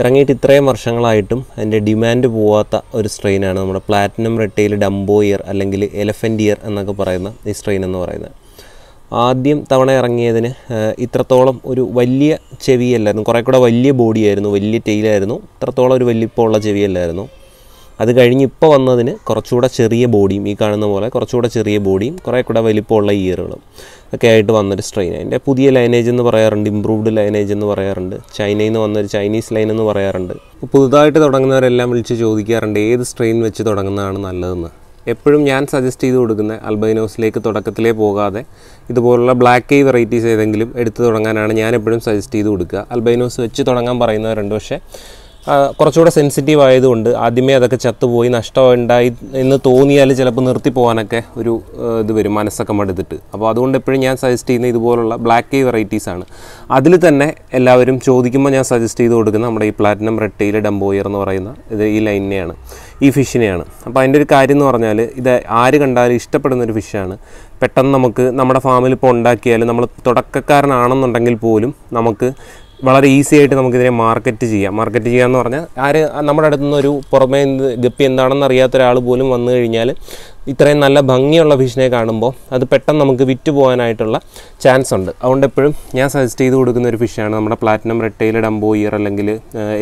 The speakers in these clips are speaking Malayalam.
ഇറങ്ങിയിട്ട് ഇത്രയും വർഷങ്ങളായിട്ടും അതിൻ്റെ ഡിമാൻഡ് പോവാത്ത ഒരു സ്ട്രെയിനാണ് നമ്മുടെ പ്ലാറ്റിനം റെട്ടയിൽ ഡംബോ ഇയർ അല്ലെങ്കിൽ എലഫൻറ്റ് ഇയർ എന്നൊക്കെ പറയുന്ന ഈ സ്ട്രെയിൻ എന്ന് പറയുന്നത് ആദ്യം തവണ ഇറങ്ങിയതിന് ഇത്രത്തോളം ഒരു വലിയ ചെവിയല്ലായിരുന്നു കുറേ കൂടെ വലിയ ബോഡിയായിരുന്നു വലിയ ടെയിലായിരുന്നു ഇത്രത്തോളം ഒരു വലിപ്പമുള്ള ചെവിയല്ലായിരുന്നു അത് കഴിഞ്ഞ് ഇപ്പോൾ വന്നതിന് കുറച്ചുകൂടെ ചെറിയ ബോഡിയും ഈ കാണുന്ന പോലെ കുറച്ചുകൂടെ ചെറിയ ബോഡിയും കുറേ കൂടെ വലിപ്പമുള്ള ഇയറുകളും ഒക്കെ ആയിട്ട് വന്നൊരു സ്ട്രെയിൻ അതിൻ്റെ പുതിയ ലൈനേജ് എന്ന് പറയാറുണ്ട് ഇമ്പ്രൂവ്ഡ് ലൈനേജ് എന്ന് പറയാറുണ്ട് ചൈനയിൽ നിന്ന് വന്നൊരു ചൈനീസ് ലൈൻ എന്ന് പറയാറുണ്ട് പുതുതായിട്ട് തുടങ്ങുന്നവരെല്ലാം വിളിച്ച് ചോദിക്കാറുണ്ട് ഏത് സ്ട്രെയിൻ വെച്ച് തുടങ്ങുന്നതാണ് നല്ലതെന്ന് എപ്പോഴും ഞാൻ സജസ്റ്റ് ചെയ്ത് കൊടുക്കുന്ന അൽബൈനോസിലേക്ക് തുടക്കത്തിലേ പോകാതെ ഇതുപോലുള്ള ബ്ലാക്ക് ഐ വെറൈറ്റീസ് ഏതെങ്കിലും എടുത്തു തുടങ്ങാനാണ് ഞാൻ എപ്പോഴും സജസ്റ്റ് ചെയ്ത് കൊടുക്കുക അൽബൈനോസ് വെച്ച് തുടങ്ങാൻ പറയുന്നവരുണ്ട് പക്ഷേ കുറച്ചുകൂടെ സെൻസിറ്റീവ് ആയതുകൊണ്ട് ആദ്യമേ അതൊക്കെ ചത്തുപോയി നഷ്ടം ഉണ്ടായി എന്ന് തോന്നിയാൽ ചിലപ്പോൾ നിർത്തി പോകാനൊക്കെ ഒരു ഇത് വരും മനസ്സൊക്കെ മടുത്തിട്ട് അപ്പോൾ അതുകൊണ്ട് എപ്പോഴും ഞാൻ സജസ്റ്റ് ചെയ്യുന്ന ഇതുപോലുള്ള ബ്ലാക്ക് കേ ആണ് അതിൽ തന്നെ എല്ലാവരും ചോദിക്കുമ്പോൾ ഞാൻ സജസ്റ്റ് ചെയ്ത് കൊടുക്കുന്ന നമ്മുടെ ഈ പ്ലാറ്റിനം റെഡ് ടൈൽ ഡംബോയർ എന്ന് പറയുന്ന ഇത് ഈ ലൈനിനെയാണ് ഈ ഫിഷിനെയാണ് അപ്പോൾ അതിൻ്റെ ഒരു കാര്യം എന്ന് പറഞ്ഞാൽ ഇത് ആര് കണ്ടാലും ഇഷ്ടപ്പെടുന്ന ഒരു ഫിഷാണ് പെട്ടെന്ന് നമുക്ക് നമ്മുടെ ഫാമിൽ ഇപ്പോൾ ഉണ്ടാക്കിയാലും നമ്മൾ തുടക്കക്കാരനാണെന്നുണ്ടെങ്കിൽ പോലും നമുക്ക് വളരെ ഈസി ആയിട്ട് നമുക്കിതിനെ മാർക്കറ്റ് ചെയ്യാം മാർക്കറ്റ് ചെയ്യുക എന്ന് പറഞ്ഞാൽ ആര് നമ്മുടെ അടുത്തു നിന്നൊരു പുറമേ ഗപ്പി എന്താണെന്ന് അറിയാത്ത ഒരാൾ പോലും വന്നു കഴിഞ്ഞാൽ ഇത്രയും നല്ല ഭംഗിയുള്ള ഫിഷിനെ കാണുമ്പോൾ അത് പെട്ടെന്ന് നമുക്ക് വിറ്റ് പോകാനായിട്ടുള്ള ചാൻസ് ഉണ്ട് അതുകൊണ്ട് എപ്പോഴും ഞാൻ സജസ്റ്റ് ചെയ്ത് കൊടുക്കുന്ന ഒരു ഫിഷാണ് നമ്മുടെ platinum red tail dumbo ear അല്ലെങ്കിൽ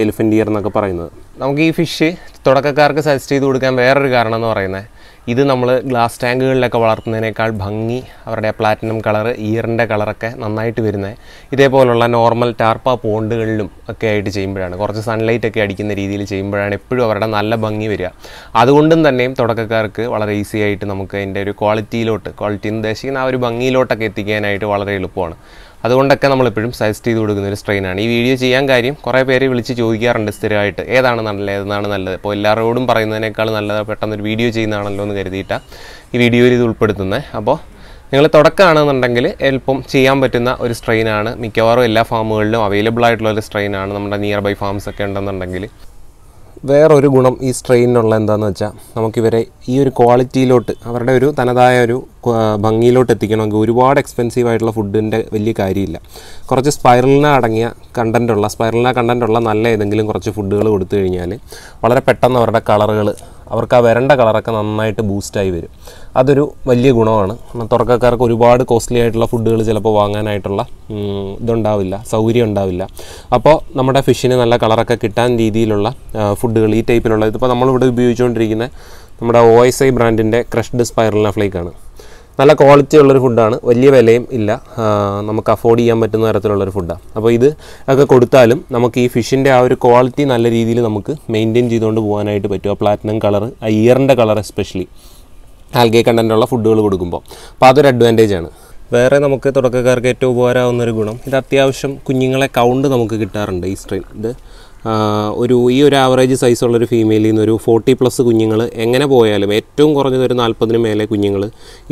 എലിഫൻറ്റ് ഇയർ എന്നൊക്കെ പറയുന്നത് നമുക്ക് ഈ ഫിഷ് തുടക്കക്കാർക്ക് സജസ്റ്റ് ചെയ്ത് കൊടുക്കാൻ വേറൊരു കാരണം എന്ന് പറയുന്നത് ഇത് നമ്മൾ ഗ്ലാസ് ടാങ്കുകളിലൊക്കെ വളർത്തുന്നതിനേക്കാൾ ഭംഗി അവരുടെ പ്ലാറ്റിനം കളർ ഇയറിൻ്റെ കളറൊക്കെ നന്നായിട്ട് വരുന്നത് ഇതേപോലുള്ള നോർമൽ ടാർപ്പ പോണ്ടുകളിലും ഒക്കെ ആയിട്ട് ചെയ്യുമ്പോഴാണ് കുറച്ച് സൺലൈറ്റ് ഒക്കെ അടിക്കുന്ന രീതിയിൽ ചെയ്യുമ്പോഴാണ് എപ്പോഴും അവരുടെ നല്ല ഭംഗി വരിക അതുകൊണ്ടും തന്നെയും തുടക്കക്കാർക്ക് വളരെ ഈസി ആയിട്ട് നമുക്ക് അതിൻ്റെ ഒരു ക്വാളിറ്റിയിലോട്ട് ക്വാളിറ്റി ഉദ്ദേശിക്കുന്ന ആ ഒരു ഭംഗിയിലോട്ടൊക്കെ എത്തിക്കാനായിട്ട് വളരെ എളുപ്പമാണ് അതുകൊണ്ടൊക്കെ നമ്മളെപ്പോഴും സജസ്റ്റ് ചെയ്ത് കൊടുക്കുന്ന ഒരു സ്ട്രെയിനാണ് ഈ വീഡിയോ ചെയ്യാൻ കാര്യം കുറേ പേര് വിളിച്ച് ചോദിക്കാറുണ്ട് സ്ഥിരമായിട്ട് ഏതാണ് നല്ലത് ഏതാണ് നല്ലത് ഇപ്പോൾ എല്ലാവരോടും പറയുന്നതിനേക്കാൾ നല്ലത് പെട്ടെന്നൊരു വീഡിയോ ചെയ്യുന്നതാണല്ലോ എന്ന് കരുതിയിട്ടാണ് ഈ വീഡിയോയിൽ ഇത് ഉൾപ്പെടുത്തുന്നത് അപ്പോൾ നിങ്ങൾ തുടക്കമാണെന്നുണ്ടെങ്കിൽ എളുപ്പം ചെയ്യാൻ പറ്റുന്ന ഒരു സ്ട്രെയിനാണ് മിക്കവാറും എല്ലാ ഫാമുകളിലും അവൈലബിൾ ആയിട്ടുള്ള ഒരു സ്ട്രെയിനാണ് നമ്മുടെ നിയർ ബൈ ഫാംസ് ഒക്കെ ഉണ്ടെന്നുണ്ടെങ്കിൽ വേറൊരു ഗുണം ഈ സ്ട്രെയിനുള്ള എന്താണെന്ന് വെച്ചാൽ നമുക്കിവരെ ഈ ഒരു ക്വാളിറ്റിയിലോട്ട് അവരുടെ ഒരു തനതായ ഒരു ഭംഗിയിലോട്ട് എത്തിക്കണമെങ്കിൽ ഒരുപാട് എക്സ്പെൻസീവ് ആയിട്ടുള്ള ഫുഡിൻ്റെ വലിയ കാര്യമില്ല കുറച്ച് സ്പൈറലിന അടങ്ങിയ കണ്ടൻറ്റുള്ള സ്പൈറലിന കണ്ടൻറ്റുള്ള നല്ല ഏതെങ്കിലും കുറച്ച് ഫുഡുകൾ കൊടുത്തു കഴിഞ്ഞാൽ വളരെ പെട്ടെന്ന് അവരുടെ കളറുകൾ അവർക്ക് ആ വരണ്ട കളറൊക്കെ നന്നായിട്ട് ബൂസ്റ്റായി വരും അതൊരു വലിയ ഗുണമാണ് തുറക്കക്കാർക്ക് ഒരുപാട് കോസ്റ്റ്ലി ആയിട്ടുള്ള ഫുഡുകൾ ചിലപ്പോൾ വാങ്ങാനായിട്ടുള്ള ഇതുണ്ടാവില്ല സൗകര്യം ഉണ്ടാവില്ല അപ്പോൾ നമ്മുടെ ഫിഷിന് നല്ല കളറൊക്കെ കിട്ടാൻ രീതിയിലുള്ള ഫുഡുകൾ ഈ ടൈപ്പിലുള്ള ഇതിപ്പോൾ നമ്മളിവിടെ ഉപയോഗിച്ചുകൊണ്ടിരിക്കുന്ന നമ്മുടെ ഒ എസ് ഐ ബ്രാൻഡിൻ്റെ ക്രഷ്ഡ് സ്പൈറലിന ഫ്ലേക്കാണ് നല്ല ക്വാളിറ്റി ഉള്ളൊരു ഫുഡാണ് വലിയ വിലയും ഇല്ല നമുക്ക് അഫോർഡ് ചെയ്യാൻ പറ്റുന്ന തരത്തിലുള്ളൊരു ഫുഡാണ് അപ്പോൾ ഇത് ഒക്കെ കൊടുത്താലും നമുക്ക് ഈ ഫിഷിൻ്റെ ആ ഒരു ക്വാളിറ്റി നല്ല രീതിയിൽ നമുക്ക് മെയിൻറ്റെയിൻ ചെയ്തുകൊണ്ട് പോകാനായിട്ട് പറ്റും ആ പ്ലാറ്റിനം കളർ ആ ഇയറിൻ്റെ കളർ എസ്പെഷ്യലി ആൽഗേ കണ്ടൻറ്റുള്ള ഫുഡുകൾ കൊടുക്കുമ്പോൾ അപ്പോൾ അതൊരു അഡ്വാൻറ്റേജ് ആണ് വേറെ നമുക്ക് തുടക്കക്കാർക്ക് ഏറ്റവും ഉപകാരമാവുന്ന ഒരു ഗുണം ഇത് അത്യാവശ്യം കുഞ്ഞുങ്ങളെ കൗണ്ട് നമുക്ക് കിട്ടാറുണ്ട് ഈ സ്ട്രെയിൻ ഇത് ഒരു ഈ ഒരു ആവറേജ് സൈസുള്ളൊരു ഫീമെയിലിൽ നിന്ന് ഒരു ഫോർട്ടി പ്ലസ് കുഞ്ഞുങ്ങൾ എങ്ങനെ പോയാലും ഏറ്റവും കുറഞ്ഞത് ഒരു നാൽപ്പതിന് മേലെ കുഞ്ഞുങ്ങൾ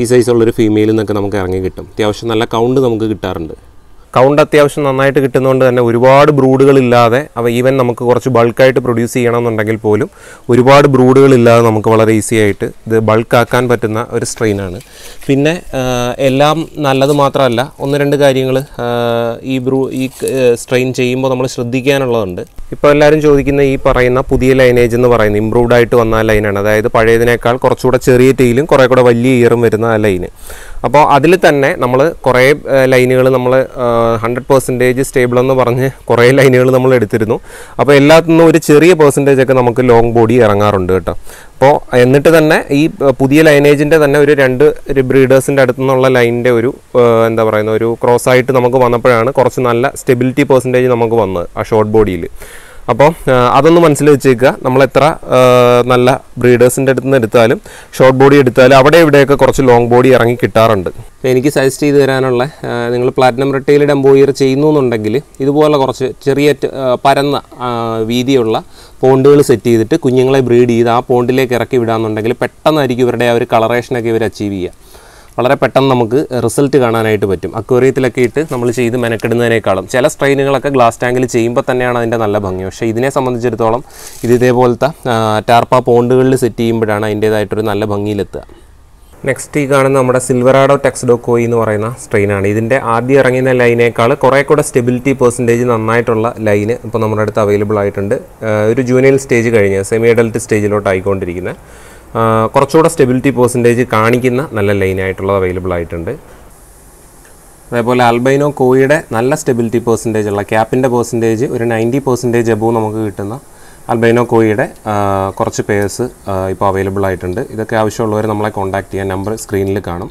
ഈ സൈസുള്ളൊരു ഫീമെയിലിൽ നിന്നൊക്കെ നമുക്ക് ഇറങ്ങി കിട്ടും അത്യാവശ്യം നല്ല കൗണ്ട് നമുക്ക് കിട്ടാറുണ്ട് കൗണ്ട് അത്യാവശ്യം നന്നായിട്ട് കിട്ടുന്നതുകൊണ്ട് തന്നെ ഒരുപാട് ബ്രൂഡുകളില്ലാതെ അവ ഈവൻ നമുക്ക് കുറച്ച് ബൾക്കായിട്ട് പ്രൊഡ്യൂസ് ചെയ്യണമെന്നുണ്ടെങ്കിൽ പോലും ഒരുപാട് ബ്രൂഡുകളില്ലാതെ നമുക്ക് വളരെ ഈസി ആയിട്ട് ഇത് ബൾക്കാക്കാൻ പറ്റുന്ന ഒരു സ്ട്രെയിൻ ആണ് പിന്നെ എല്ലാം നല്ലത് മാത്രമല്ല ഒന്ന് രണ്ട് കാര്യങ്ങൾ ഈ ബ്രൂ ഈ സ്ട്രെയിൻ ചെയ്യുമ്പോൾ നമ്മൾ ശ്രദ്ധിക്കാനുള്ളതുണ്ട് ഇപ്പോൾ എല്ലാവരും ചോദിക്കുന്ന ഈ പറയുന്ന പുതിയ ലൈനേജ് എന്ന് പറയുന്നത് ഇമ്പ്രൂവ്ഡ് ആയിട്ട് വന്ന ലൈനാണ് അതായത് പഴയതിനേക്കാൾ കുറച്ചുകൂടെ ചെറിയ ടെയിലും കുറേ കൂടെ വലിയ ഇയറും വരുന്ന ആ ലൈന് അപ്പോൾ അതിൽ തന്നെ നമ്മൾ കുറേ ലൈനുകൾ നമ്മൾ ഹൺഡ്രഡ് പെർസെൻറ്റേജ് സ്റ്റേബിൾ എന്ന് പറഞ്ഞ് കുറേ ലൈനുകൾ നമ്മൾ എടുത്തിരുന്നു അപ്പോൾ എല്ലാത്തിനും ഒരു ചെറിയ പെർസെൻറ്റേജ് ഒക്കെ നമുക്ക് ലോങ് ബോഡി ഇറങ്ങാറുണ്ട് കേട്ടോ അപ്പോൾ എന്നിട്ട് തന്നെ ഈ പുതിയ ലൈനേജിൻ്റെ തന്നെ ഒരു രണ്ട് ബ്രീഡേഴ്സിൻ്റെ അടുത്തു നിന്നുള്ള ലൈനിൻ്റെ ഒരു എന്താ പറയുന്നത് ഒരു ക്രോസ് ആയിട്ട് നമുക്ക് വന്നപ്പോഴാണ് കുറച്ച് നല്ല സ്റ്റെബിലിറ്റി പെർസെൻറ്റേജ് നമുക്ക് വന്നത് ആ ഷോർട്ട് ബോഡിയിൽ അപ്പോൾ അതൊന്ന് മനസ്സിൽ വെച്ചേക്കുക നമ്മൾ എത്ര നല്ല ബ്രീഡേഴ്സിൻ്റെ അടുത്ത് നിന്ന് എടുത്താലും ഷോർട്ട് ബോഡി എടുത്താലും അവിടെ ഇവിടെയൊക്കെ കുറച്ച് ലോങ് ബോഡി ഇറങ്ങി കിട്ടാറുണ്ട് എനിക്ക് സജസ്റ്റ് ചെയ്ത് തരാനുള്ള നിങ്ങൾ പ്ലാറ്റിനം റിട്ടയിൽ ഡംബോയിർ ചെയ്യുന്നു എന്നുണ്ടെങ്കിൽ ഇതുപോലെ കുറച്ച് ചെറിയ പരന്ന വീതിയുള്ള പോണ്ടുകൾ സെറ്റ് ചെയ്തിട്ട് കുഞ്ഞുങ്ങളെ ബ്രീഡ് ചെയ്ത് ആ പോണ്ടിലേക്ക് ഇറക്കി വിടാമെന്നുണ്ടെങ്കിൽ പെട്ടെന്നായിരിക്കും ഇവരുടെ ആ ഒരു കളറേഷനൊക്കെ ഇവർ അച്ചീവ് ചെയ്യുക വളരെ പെട്ടെന്ന് നമുക്ക് റിസൾട്ട് കാണാനായിട്ട് പറ്റും അക്വേറിയത്തിലൊക്കെ ഇട്ട് നമ്മൾ ചെയ്ത് മെനക്കെടുന്നതിനേക്കാളും ചില സ്ട്രെയിനുകളൊക്കെ ഗ്ലാസ് ടാങ്കിൽ ചെയ്യുമ്പോൾ തന്നെയാണ് അതിൻ്റെ നല്ല ഭംഗി പക്ഷേ ഇതിനെ സംബന്ധിച്ചിടത്തോളം ഇത് ഇതേപോലത്തെ ടാർപ്പ പോണ്ടുകളിൽ സെറ്റ് ചെയ്യുമ്പോഴാണ് അതിൻ്റേതായിട്ടൊരു നല്ല ഭംഗിയിലെത്തുക നെക്സ്റ്റ് ഈ കാണുന്ന നമ്മുടെ സിൽവറാഡോ ടെക്സ്ഡോ കോയി എന്ന് പറയുന്ന സ്ട്രെയിനാണ് ഇതിൻ്റെ ആദ്യം ഇറങ്ങുന്ന ലൈനേക്കാൾ കുറേ കൂടെ സ്റ്റെബിലിറ്റി പെർസെൻറ്റേജ് നന്നായിട്ടുള്ള ലൈൻ ഇപ്പോൾ നമ്മുടെ അടുത്ത് അവൈലബിൾ ആയിട്ടുണ്ട് ഒരു ജൂനിയൽ സ്റ്റേജ് കഴിഞ്ഞ് സെമി അഡൽട്ട് സ്റ്റേജിലോട്ട് ആയിക്കൊണ്ടിരിക്കുന്നത് കുറച്ചുകൂടെ സ്റ്റെബിലിറ്റി പെർസെൻറ്റേജ് കാണിക്കുന്ന നല്ല ലൈനായിട്ടുള്ളത് അവൈലബിൾ ആയിട്ടുണ്ട് അതേപോലെ അൽബൈനോ കോയിയുടെ നല്ല സ്റ്റെബിലിറ്റി പെർസെൻറ്റേജ് ഉള്ള ക്യാപ്പിൻ്റെ പെർസെൻറ്റേജ് ഒരു നയൻറ്റി പെർസെൻറ്റേജ് എബോ നമുക്ക് കിട്ടുന്ന അൽബൈനോ കോയിയുടെ കുറച്ച് പേഴ്സ് ഇപ്പോൾ അവൈലബിൾ ആയിട്ടുണ്ട് ഇതൊക്കെ ആവശ്യമുള്ളവർ നമ്മളെ കോൺടാക്ട് ചെയ്യാൻ നമ്പർ സ്ക്രീനിൽ കാണും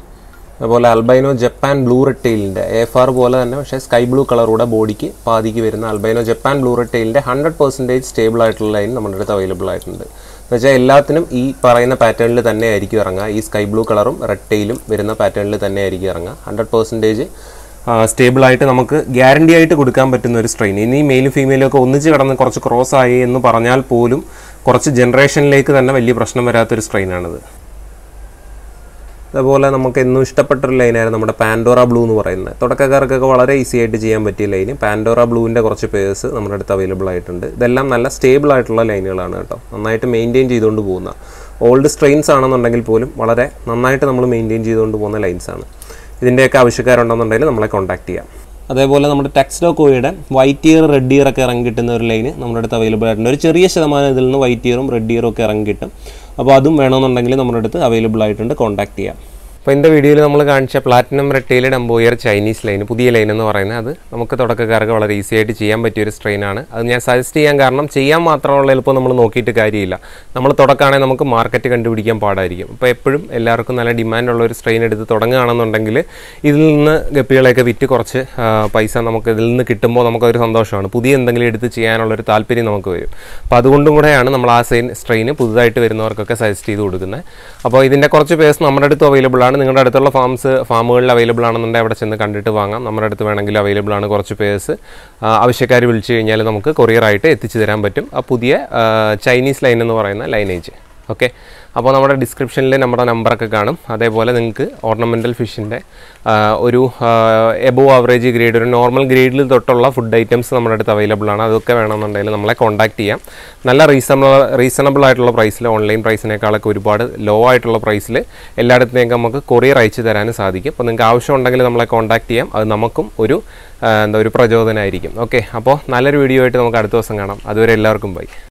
അതുപോലെ അൽബൈനോ ജപ്പാൻ ബ്ലൂ റിട്ടെയിലിൻ്റെ എഫ് ആർ പോലെ തന്നെ പക്ഷേ സ്കൈ ബ്ലൂ കളറൂടെ ബോഡിക്ക് പാതിക്ക് വരുന്ന അൽബൈനോ ജപ്പാൻ ബ്ലൂ റിട്ടെയിലിൻ്റെ ഹൺഡ്രഡ് പെർസെൻറ്റേജ് സ്റ്റേബിൾ ആയിട്ടുള്ള ലൈൻ നമ്മുടെ അടുത്ത് അവൈലബിൾ ആയിട്ടുണ്ട് പക്ഷേ എല്ലാത്തിനും ഈ പറയുന്ന പാറ്റേണിൽ തന്നെ ആയിരിക്കും ഇറങ്ങുക ഈ സ്കൈ ബ്ലൂ കളറും റെഡ് ടെയിലും വരുന്ന പാറ്റേണിൽ തന്നെ ആയിരിക്കും ഇറങ്ങുക ഹൺഡ്രഡ് പെർസെൻറ്റേജ് സ്റ്റേബിളായിട്ട് നമുക്ക് ഗ്യാരണ്ടി ആയിട്ട് കൊടുക്കാൻ പറ്റുന്ന ഒരു സ്ട്രെയിൻ ഇനി മെയിലും ഫീമെയിലും ഒക്കെ ഒന്നിച്ച് കടന്ന് കുറച്ച് ക്രോസ് ആയി എന്ന് പറഞ്ഞാൽ പോലും കുറച്ച് ജനറേഷനിലേക്ക് തന്നെ വലിയ പ്രശ്നം വരാത്തൊരു സ്ട്രെയിനാണിത് അതുപോലെ നമുക്ക് എന്നും ഇഷ്ടപ്പെട്ടൊരു ലൈനായിരുന്നു നമ്മുടെ പാൻഡോറ ബ്ലൂ എന്ന് പറയുന്നത് തുടക്കക്കാർക്കൊക്കെ വളരെ ഈസി ആയിട്ട് ചെയ്യാൻ പറ്റിയ ലൈന് പാൻഡോറ ബ്ലൂവിൻ്റെ കുറച്ച് പേഴ്സ് നമ്മുടെ അടുത്ത് അവൈലബിൾ ആയിട്ടുണ്ട് ഇതെല്ലാം നല്ല സ്റ്റേബിൾ ആയിട്ടുള്ള ലൈനുകളാണ് കേട്ടോ നന്നായിട്ട് മെയിൻറ്റെയിൻ ചെയ്തുകൊണ്ട് പോകുന്ന ഓൾഡ് സ്ട്രെയിൻസ് ആണെന്നുണ്ടെങ്കിൽ പോലും വളരെ നന്നായിട്ട് നമ്മൾ മെയിൻറ്റെയിൻ ചെയ്തുകൊണ്ട് പോകുന്ന ലൈൻസാണ് ഇതിൻ്റെയൊക്കെ ആവശ്യക്കാരുണ്ടെന്നുണ്ടെങ്കിൽ നമ്മളെ കോൺടാക്ട് ചെയ്യാം അതേപോലെ നമ്മുടെ ടെക്സ്റ്റോ കോയുടെ വൈറ്റ് ഇയർ റെഡ് ഇയർ ഒക്കെ ഇറങ്ങി കിട്ടുന്ന ഒരു ലൈന് നമ്മുടെ അടുത്ത് അവൈലബിൾ ആയിട്ടുണ്ട് ഒരു ചെറിയ ശതമാനം ഇതിൽ നിന്ന് വൈറ്റ് ഇയറും റെഡ് ഇയറും ഒക്കെ ഇറങ്ങി കിട്ടും അപ്പോൾ അതും വേണമെന്നുണ്ടെങ്കിൽ നമ്മുടെ അടുത്ത് അവൈലബിൾ ആയിട്ടുണ്ട് കോൺടാക്ട് ചെയ്യാം അപ്പോൾ എൻ്റെ വീഡിയോയിൽ നമ്മൾ കാണിച്ച platinum red tail dumbo ear Chinese line പുതിയ ലൈൻ എന്ന് പറയുന്നത് അത് നമുക്ക് തുടക്കക്കാർക്ക് വളരെ ഈസി ആയിട്ട് ചെയ്യാൻ പറ്റിയൊരു സ്ട്രെയിനാണ് അത് ഞാൻ സജസ്റ്റ് ചെയ്യാൻ കാരണം ചെയ്യാൻ മാത്രമുള്ള എളുപ്പം നമ്മൾ നോക്കിയിട്ട് കാര്യമില്ല നമ്മൾ തുടക്കമാണെങ്കിൽ നമുക്ക് മാർക്കറ്റ് കണ്ടുപിടിക്കാൻ പാടായിരിക്കും അപ്പോൾ എപ്പോഴും എല്ലാവർക്കും നല്ല ഉള്ള ഒരു സ്ട്രെയിൻ എടുത്ത് തുടങ്ങുകയാണെന്നുണ്ടെങ്കിൽ ഇതിൽ നിന്ന് ഗപ്പികളെയൊക്കെ വിറ്റ് കുറച്ച് പൈസ നമുക്ക് ഇതിൽ നിന്ന് കിട്ടുമ്പോൾ നമുക്കൊരു സന്തോഷമാണ് പുതിയ എന്തെങ്കിലും എടുത്ത് ചെയ്യാനുള്ളൊരു താല്പര്യം നമുക്ക് വരും അപ്പോൾ അതുകൊണ്ടും കൂടെയാണ് നമ്മൾ ആ സെയിൻ സ്ട്രെയിൻ പുതുതായിട്ട് വരുന്നവർക്കൊക്കെ സജസ്റ്റ് ചെയ്ത് കൊടുക്കുന്നത് അപ്പോൾ ഇതിൻ്റെ കുറച്ച് പേസ് നമ്മുടെ അടുത്ത് അവൈലബിൾ ആണ് ആണ് നിങ്ങളുടെ അടുത്തുള്ള ഫാംസ് ഫാമുകളിൽ അവൈലബിൾ ആണെന്നുണ്ടെങ്കിൽ അവിടെ ചെന്ന് കണ്ടിട്ട് വാങ്ങാം നമ്മുടെ അടുത്ത് വേണമെങ്കിൽ അവൈലബിൾ ആണ് കുറച്ച് പേഴ്സ് ആവശ്യക്കാർ വിളിച്ചു കഴിഞ്ഞാൽ നമുക്ക് കൊറിയറായിട്ട് എത്തിച്ചു തരാൻ പറ്റും ആ പുതിയ ചൈനീസ് ലൈൻ എന്ന് പറയുന്ന ലൈനേജ് ഓക്കെ അപ്പോൾ നമ്മുടെ ഡിസ്ക്രിപ്ഷനിൽ നമ്മുടെ നമ്പറൊക്കെ കാണും അതേപോലെ നിങ്ങൾക്ക് ഓർണമെൻറ്റൽ ഫിഷിൻ്റെ ഒരു എബോ ആവറേജ് ഗ്രേഡ് ഒരു നോർമൽ ഗ്രേഡിൽ തൊട്ടുള്ള ഫുഡ് ഐറ്റംസ് നമ്മുടെ അടുത്ത് അവൈലബിൾ ആണ് അതൊക്കെ വേണമെന്നുണ്ടെങ്കിൽ നമ്മളെ കോൺടാക്റ്റ് ചെയ്യാം നല്ല റീസണബിൾ റീസണബിൾ ആയിട്ടുള്ള പ്രൈസിൽ ഓൺലൈൻ പ്രൈസിനേക്കാളൊക്കെ ഒരുപാട് ലോ ആയിട്ടുള്ള പ്രൈസിൽ എല്ലായിടത്തേക്കും നമുക്ക് കൊറിയർ അയച്ചു തരാനും സാധിക്കും അപ്പോൾ നിങ്ങൾക്ക് ആവശ്യമുണ്ടെങ്കിൽ നമ്മളെ കോൺടാക്റ്റ് ചെയ്യാം അത് നമുക്കും ഒരു എന്താ ഒരു പ്രചോദനമായിരിക്കും ഓക്കെ അപ്പോൾ നല്ലൊരു വീഡിയോ ആയിട്ട് നമുക്ക് അടുത്ത ദിവസം കാണാം അതുവരെ എല്ലാവർക്കും ബൈ